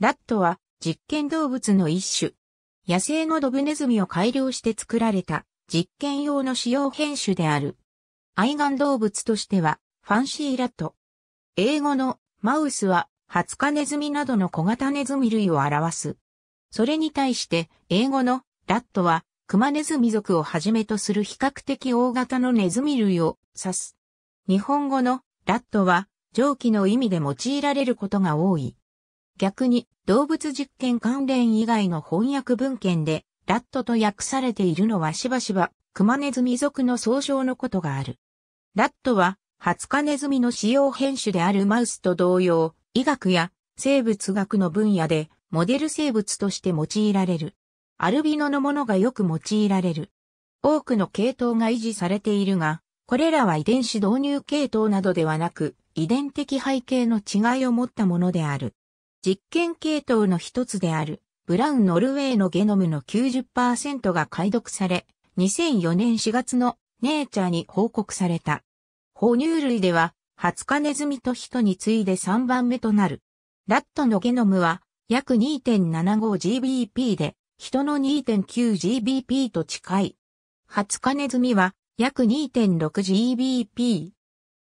ラットは実験動物の一種。野生のドブネズミを改良して作られた実験用の使用変種である。愛玩動物としてはファンシーラット。英語のマウスはハツカネズミなどの小型ネズミ類を表す。それに対して英語のラットはクマネズミ族をはじめとする比較的大型のネズミ類を指す。日本語のラットは上記の意味で用いられることが多い。逆に動物実験関連以外の翻訳文献でラットと訳されているのはしばしばクマネズミ族の総称のことがある。ラットはハツカネズミの使用編種であるマウスと同様、医学や生物学の分野でモデル生物として用いられる。アルビノのものがよく用いられる。多くの系統が維持されているが、これらは遺伝子導入系統などではなく、遺伝的背景の違いを持ったものである。実験系統の一つである、ブラウン・ノルウェーのゲノムの90%が解読され、2004年4月のネイチャーに報告された。哺乳類では、ハツカネズミと人に次いで3番目となる。ラットのゲノムは約 2.75GBP で、人の 2.9GBP と近い。ハツカネズミは約 2.6GBP。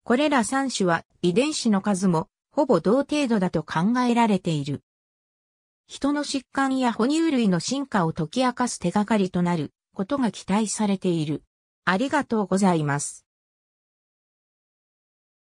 これら3種は遺伝子の数もほぼ同程度だと考えられている。人の疾患や哺乳類の進化を解き明かす手がかりとなることが期待されている。ありがとうございます。